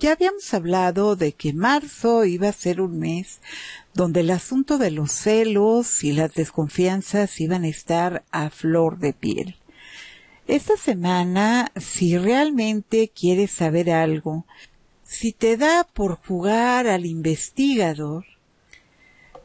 Ya habíamos hablado de que marzo iba a ser un mes donde el asunto de los celos y las desconfianzas iban a estar a flor de piel. Esta semana, si realmente quieres saber algo, si te da por jugar al investigador,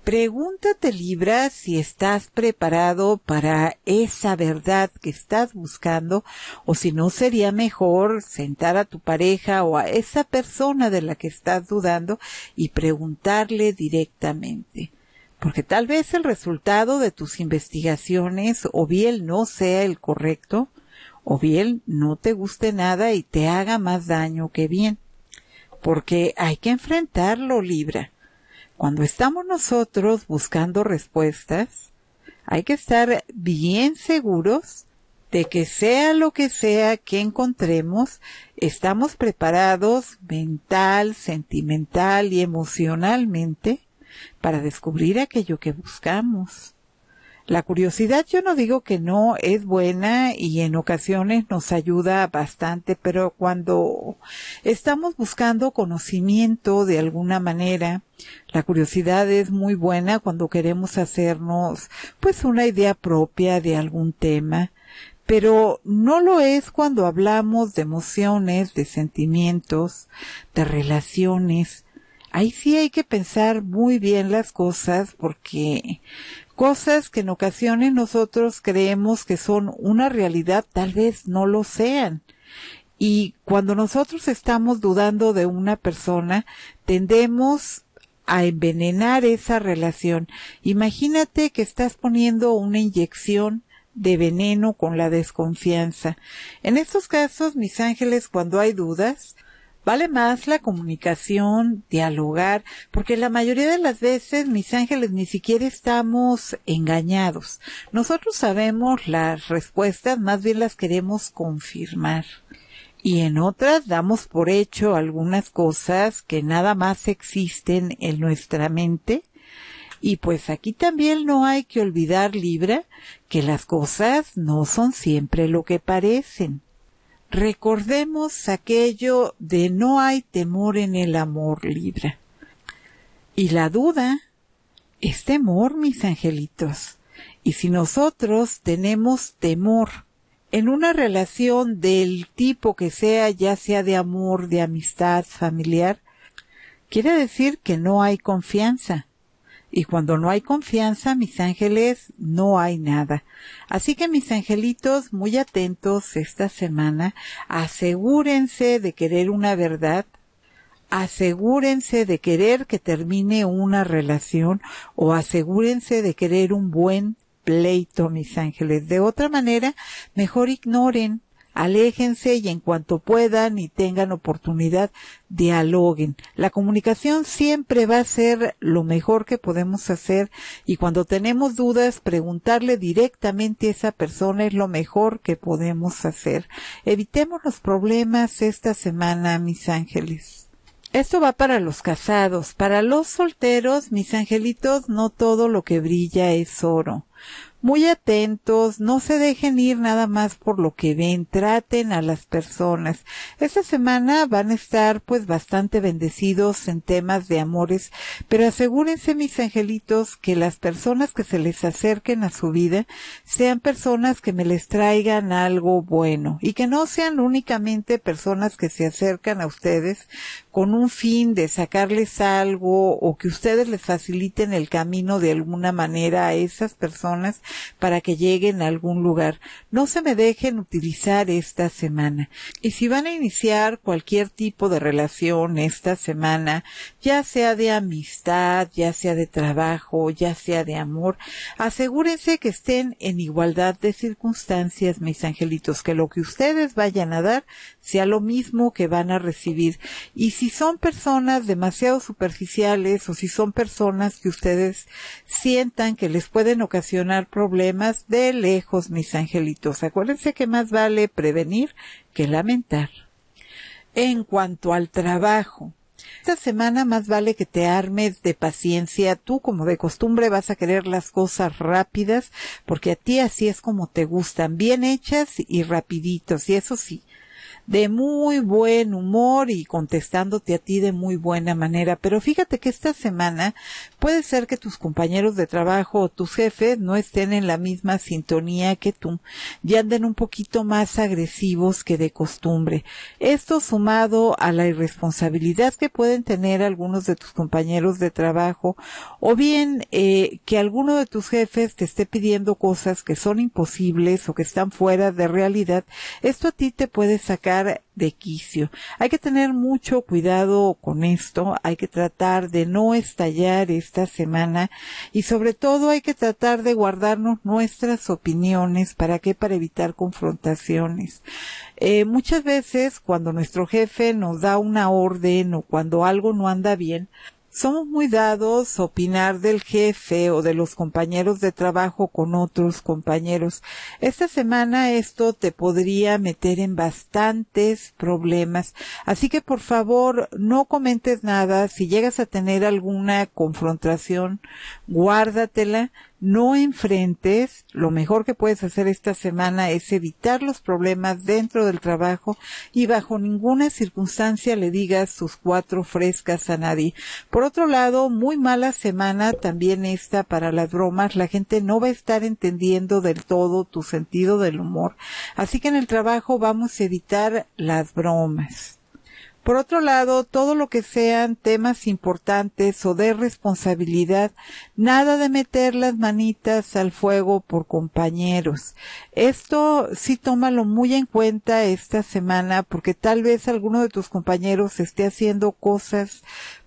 Pregúntate Libra si estás preparado para esa verdad que estás buscando o si no sería mejor sentar a tu pareja o a esa persona de la que estás dudando y preguntarle directamente. Porque tal vez el resultado de tus investigaciones o bien no sea el correcto o bien no te guste nada y te haga más daño que bien. Porque hay que enfrentarlo Libra cuando estamos nosotros buscando respuestas, hay que estar bien seguros de que sea lo que sea que encontremos, estamos preparados mental, sentimental y emocionalmente para descubrir aquello que buscamos. La curiosidad yo no digo que no es buena y en ocasiones nos ayuda bastante, pero cuando estamos buscando conocimiento de alguna manera, la curiosidad es muy buena cuando queremos hacernos pues una idea propia de algún tema, pero no lo es cuando hablamos de emociones, de sentimientos, de relaciones, ahí sí hay que pensar muy bien las cosas porque cosas que en ocasiones nosotros creemos que son una realidad, tal vez no lo sean. Y cuando nosotros estamos dudando de una persona, tendemos a envenenar esa relación. Imagínate que estás poniendo una inyección de veneno con la desconfianza. En estos casos, mis ángeles, cuando hay dudas, Vale más la comunicación, dialogar, porque la mayoría de las veces, mis ángeles, ni siquiera estamos engañados. Nosotros sabemos las respuestas, más bien las queremos confirmar y en otras damos por hecho algunas cosas que nada más existen en nuestra mente. Y pues aquí también no hay que olvidar, Libra, que las cosas no son siempre lo que parecen recordemos aquello de no hay temor en el amor libra. Y la duda es temor, mis angelitos. Y si nosotros tenemos temor en una relación del tipo que sea, ya sea de amor, de amistad, familiar, quiere decir que no hay confianza. Y cuando no hay confianza, mis ángeles, no hay nada. Así que mis angelitos, muy atentos esta semana, asegúrense de querer una verdad asegúrense de querer que termine una relación o asegúrense de querer un buen pleito, mis ángeles. De otra manera, mejor ignoren, aléjense y en cuanto puedan y tengan oportunidad, dialoguen. La comunicación siempre va a ser lo mejor que podemos hacer y cuando tenemos dudas, preguntarle directamente a esa persona es lo mejor que podemos hacer. Evitemos los problemas esta semana, mis ángeles. Esto va para los casados. Para los solteros, mis angelitos, no todo lo que brilla es oro muy atentos, no se dejen ir nada más por lo que ven, traten a las personas. Esta semana van a estar pues bastante bendecidos en temas de amores, pero asegúrense mis angelitos que las personas que se les acerquen a su vida sean personas que me les traigan algo bueno y que no sean únicamente personas que se acercan a ustedes con un fin de sacarles algo o que ustedes les faciliten el camino de alguna manera a esas personas, para que lleguen a algún lugar. No se me dejen utilizar esta semana. Y si van a iniciar cualquier tipo de relación esta semana, ya sea de amistad, ya sea de trabajo, ya sea de amor, asegúrense que estén en igualdad de circunstancias, mis angelitos, que lo que ustedes vayan a dar sea lo mismo que van a recibir. Y si son personas demasiado superficiales o si son personas que ustedes sientan que les pueden ocasionar problemas, problemas de lejos, mis angelitos. Acuérdense que más vale prevenir que lamentar. En cuanto al trabajo, esta semana más vale que te armes de paciencia. Tú, como de costumbre, vas a querer las cosas rápidas, porque a ti así es como te gustan, bien hechas y rapiditos. Y eso sí, de muy buen humor y contestándote a ti de muy buena manera. Pero fíjate que esta semana puede ser que tus compañeros de trabajo o tus jefes no estén en la misma sintonía que tú y anden un poquito más agresivos que de costumbre. Esto sumado a la irresponsabilidad que pueden tener algunos de tus compañeros de trabajo o bien eh, que alguno de tus jefes te esté pidiendo cosas que son imposibles o que están fuera de realidad, esto a ti te puede sacar de quicio. Hay que tener mucho cuidado con esto, hay que tratar de no estallar esta semana y sobre todo hay que tratar de guardarnos nuestras opiniones para qué? para evitar confrontaciones. Eh, muchas veces cuando nuestro jefe nos da una orden o cuando algo no anda bien, somos muy dados a opinar del jefe o de los compañeros de trabajo con otros compañeros. Esta semana esto te podría meter en bastantes problemas. Así que por favor no comentes nada. Si llegas a tener alguna confrontación, guárdatela no enfrentes, lo mejor que puedes hacer esta semana es evitar los problemas dentro del trabajo y bajo ninguna circunstancia le digas sus cuatro frescas a nadie. Por otro lado, muy mala semana también esta para las bromas, la gente no va a estar entendiendo del todo tu sentido del humor. Así que en el trabajo vamos a evitar las bromas. Por otro lado, todo lo que sean temas importantes o de responsabilidad, nada de meter las manitas al fuego por compañeros. Esto sí tómalo muy en cuenta esta semana porque tal vez alguno de tus compañeros esté haciendo cosas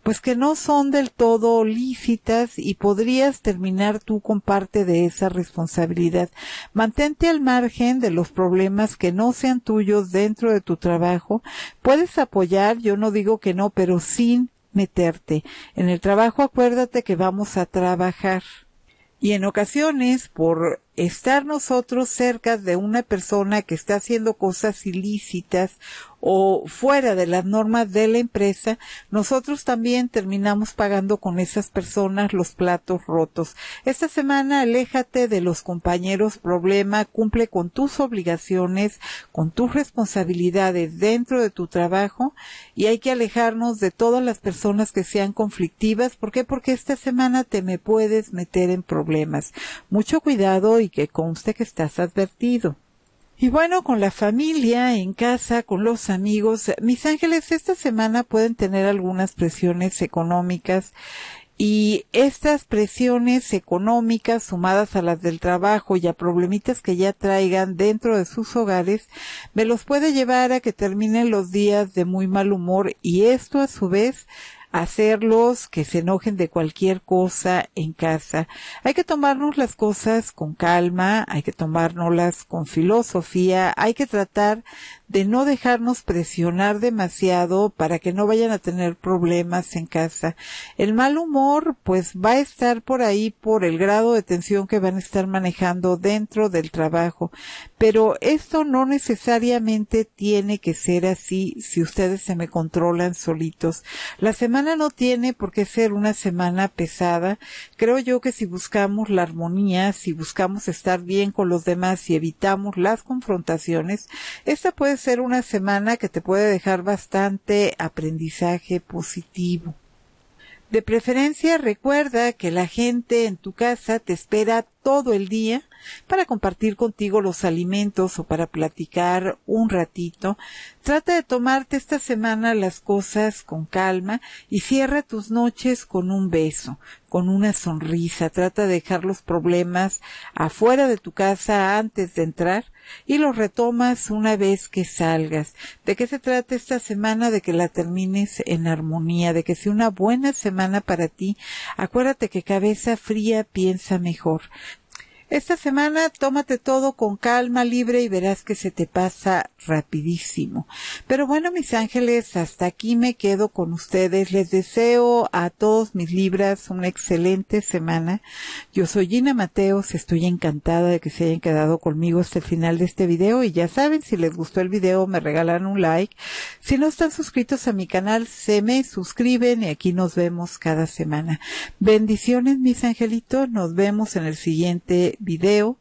pues que no son del todo lícitas y podrías terminar tú con parte de esa responsabilidad. Mantente al margen de los problemas que no sean tuyos dentro de tu trabajo. Puedes apoyar, yo no digo que no, pero sin meterte. En el trabajo acuérdate que vamos a trabajar. Y en ocasiones, por estar nosotros cerca de una persona que está haciendo cosas ilícitas o fuera de las normas de la empresa, nosotros también terminamos pagando con esas personas los platos rotos. Esta semana aléjate de los compañeros problema, cumple con tus obligaciones, con tus responsabilidades dentro de tu trabajo y hay que alejarnos de todas las personas que sean conflictivas. ¿Por qué? Porque esta semana te me puedes meter en problemas. Mucho cuidado y que conste que estás advertido. Y bueno, con la familia, en casa, con los amigos, mis ángeles, esta semana pueden tener algunas presiones económicas y estas presiones económicas sumadas a las del trabajo y a problemitas que ya traigan dentro de sus hogares, me los puede llevar a que terminen los días de muy mal humor y esto a su vez hacerlos que se enojen de cualquier cosa en casa. Hay que tomarnos las cosas con calma, hay que tomárnoslas con filosofía, hay que tratar de no dejarnos presionar demasiado para que no vayan a tener problemas en casa. El mal humor pues va a estar por ahí por el grado de tensión que van a estar manejando dentro del trabajo. Pero esto no necesariamente tiene que ser así si ustedes se me controlan solitos. La semana no tiene por qué ser una semana pesada. Creo yo que si buscamos la armonía, si buscamos estar bien con los demás y evitamos las confrontaciones, esta puede ser una semana que te puede dejar bastante aprendizaje positivo. De preferencia recuerda que la gente en tu casa te espera todo el día para compartir contigo los alimentos o para platicar un ratito. Trata de tomarte esta semana las cosas con calma y cierra tus noches con un beso, con una sonrisa. Trata de dejar los problemas afuera de tu casa antes de entrar y los retomas una vez que salgas. ¿De qué se trata esta semana? De que la termines en armonía, de que sea una buena semana para ti. Acuérdate que cabeza fría piensa mejor. Esta semana tómate todo con calma, libre y verás que se te pasa rapidísimo. Pero bueno, mis ángeles, hasta aquí me quedo con ustedes. Les deseo a todos mis libras una excelente semana. Yo soy Gina Mateos, estoy encantada de que se hayan quedado conmigo hasta el final de este video y ya saben, si les gustó el video me regalan un like. Si no están suscritos a mi canal, se me suscriben y aquí nos vemos cada semana. Bendiciones, mis angelitos, nos vemos en el siguiente video